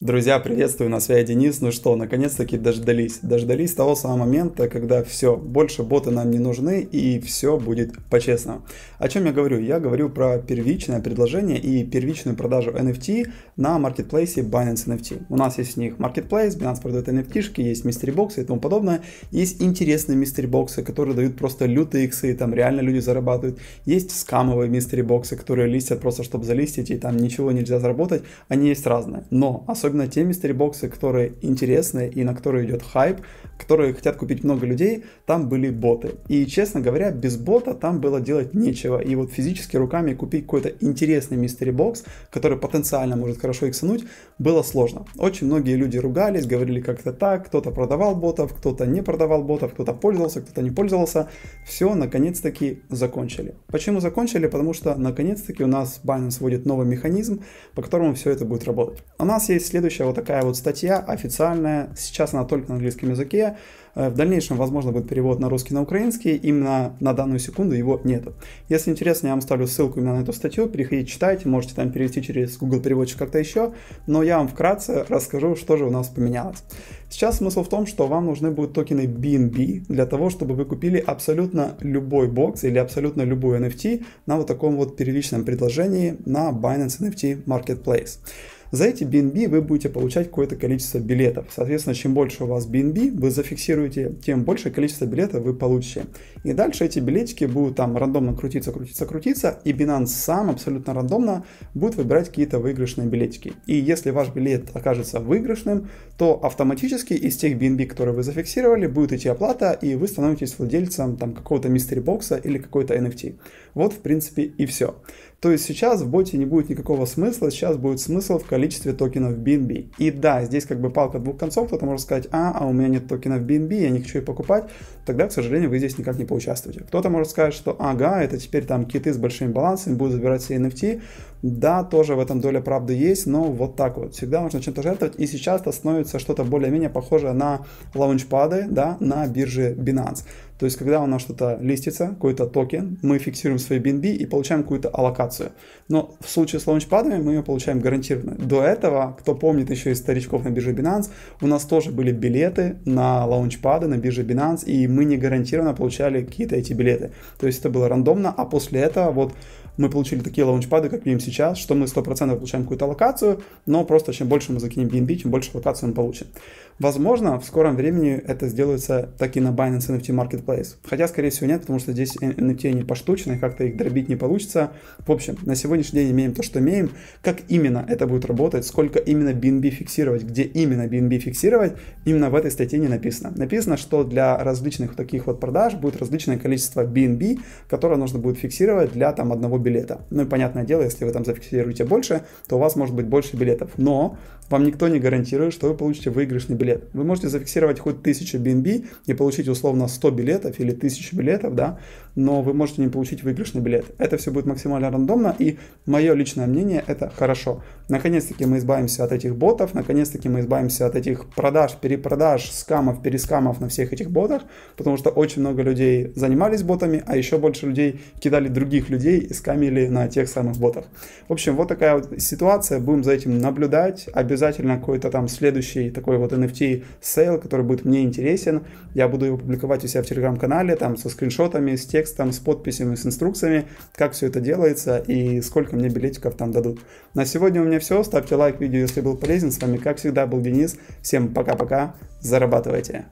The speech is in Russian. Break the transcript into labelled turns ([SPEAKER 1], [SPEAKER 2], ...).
[SPEAKER 1] Друзья, приветствую, на связи Денис. Ну что, наконец-таки дождались. Дождались того самого момента, когда все, больше боты нам не нужны и все будет по-честному. О чем я говорю? Я говорю про первичное предложение и первичную продажу NFT на маркетплейсе Binance NFT. У нас есть в них маркетплейс, Binance продает NFT, есть мистери боксы и тому подобное. Есть интересные мистери боксы, которые дают просто лютые иксы, там реально люди зарабатывают. Есть скамовые мистери боксы, которые листят просто, чтобы залистить, и там ничего нельзя заработать. Они есть разные. Но особенно Особенно те мистерибоксы, которые интересны и на которые идет хайп, которые хотят купить много людей, там были боты. И, честно говоря, без бота там было делать нечего. И вот физически руками купить какой-то интересный мистерибокс, который потенциально может хорошо иксануть, было сложно. Очень многие люди ругались, говорили как-то так, кто-то продавал ботов, кто-то не продавал ботов, кто-то пользовался, кто-то не пользовался. Все, наконец-таки, закончили. Почему закончили? Потому что, наконец-таки, у нас Binance вводит новый механизм, по которому все это будет работать. У нас есть следующая вот такая вот статья официальная. Сейчас она только на английском языке. Э, в дальнейшем, возможно, будет перевод на русский, на украинский. Именно на данную секунду его нет. Если интересно, я вам ставлю ссылку именно на эту статью. Переходите, читайте. Можете там перевести через Google переводчик как-то еще. Но я вам вкратце расскажу, что же у нас поменялось. Сейчас смысл в том, что вам нужны будут токены BNB для того, чтобы вы купили абсолютно любой бокс или абсолютно любую NFT на вот таком вот первичном предложении на Binance NFT Marketplace. За эти BNB вы будете получать какое-то количество билетов. Соответственно, чем больше у вас BNB вы зафиксируете, тем большее количество билетов вы получите. И дальше эти билетики будут там рандомно крутиться, крутиться, крутиться, и Binance сам абсолютно рандомно будет выбирать какие-то выигрышные билетики. И если ваш билет окажется выигрышным, то автоматически автоматически из тех BNB, которые вы зафиксировали, будет идти оплата, и вы становитесь владельцем там какого-то мистери бокса или какой-то NFT. Вот, в принципе, и все. То есть сейчас в боте не будет никакого смысла, сейчас будет смысл в количестве токенов BNB. И да, здесь как бы палка двух концов, кто-то может сказать, а, а у меня нет токенов BNB, я не хочу их покупать, тогда, к сожалению, вы здесь никак не поучаствуете. Кто-то может сказать, что ага, это теперь там киты с большими балансами будут забирать все NFT, да, тоже в этом доля правды есть, но вот так вот. Всегда можно чем-то жертвовать, и сейчас это становится что-то более-менее похожее на лаунчпады, да, на бирже Binance. То есть, когда у нас что-то листится, какой-то токен, мы фиксируем свои BNB и получаем какую-то аллокацию. Но в случае с лаунчпадами мы ее получаем гарантированно. До этого, кто помнит еще из старичков на бирже Binance, у нас тоже были билеты на лаунчпады на бирже Binance, и мы не гарантированно получали какие-то эти билеты. То есть это было рандомно, а после этого вот мы получили такие лаунчпады, как видим сейчас, что мы 100% получаем какую-то локацию, но просто чем больше мы закинем BNB, чем больше локацию мы получим. Возможно, в скором времени это сделается так и на Binance NFT Market marketplace. Хотя, скорее всего, нет, потому что здесь NFT не поштучные, как-то их дробить не получится. В общем, на сегодняшний день имеем то, что имеем. Как именно это будет работать, сколько именно BNB фиксировать, где именно BNB фиксировать, именно в этой статье не написано. Написано, что для различных таких вот продаж будет различное количество BNB, которое нужно будет фиксировать для там одного билета. Ну и понятное дело, если вы там зафиксируете больше, то у вас может быть больше билетов. Но вам никто не гарантирует, что вы получите выигрышный билет. Вы можете зафиксировать хоть 1000 BNB и получить условно 100 билетов, билетов или тысячу билетов, да, но вы можете не получить выигрышный билет. Это все будет максимально рандомно, и мое личное мнение – это хорошо. Наконец-таки мы избавимся от этих ботов, наконец-таки мы избавимся от этих продаж, перепродаж, скамов, перескамов на всех этих ботах, потому что очень много людей занимались ботами, а еще больше людей кидали других людей и скамили на тех самых ботах. В общем, вот такая вот ситуация, будем за этим наблюдать, обязательно какой-то там следующий такой вот NFT-сейл, который будет мне интересен, я буду его публиковать у себя в Телеграм телеграм-канале, там со скриншотами, с текстом, с подписями, с инструкциями, как все это делается и сколько мне билетиков там дадут. На сегодня у меня все. Ставьте лайк видео, если был полезен. С вами, как всегда, был Денис. Всем пока-пока. Зарабатывайте.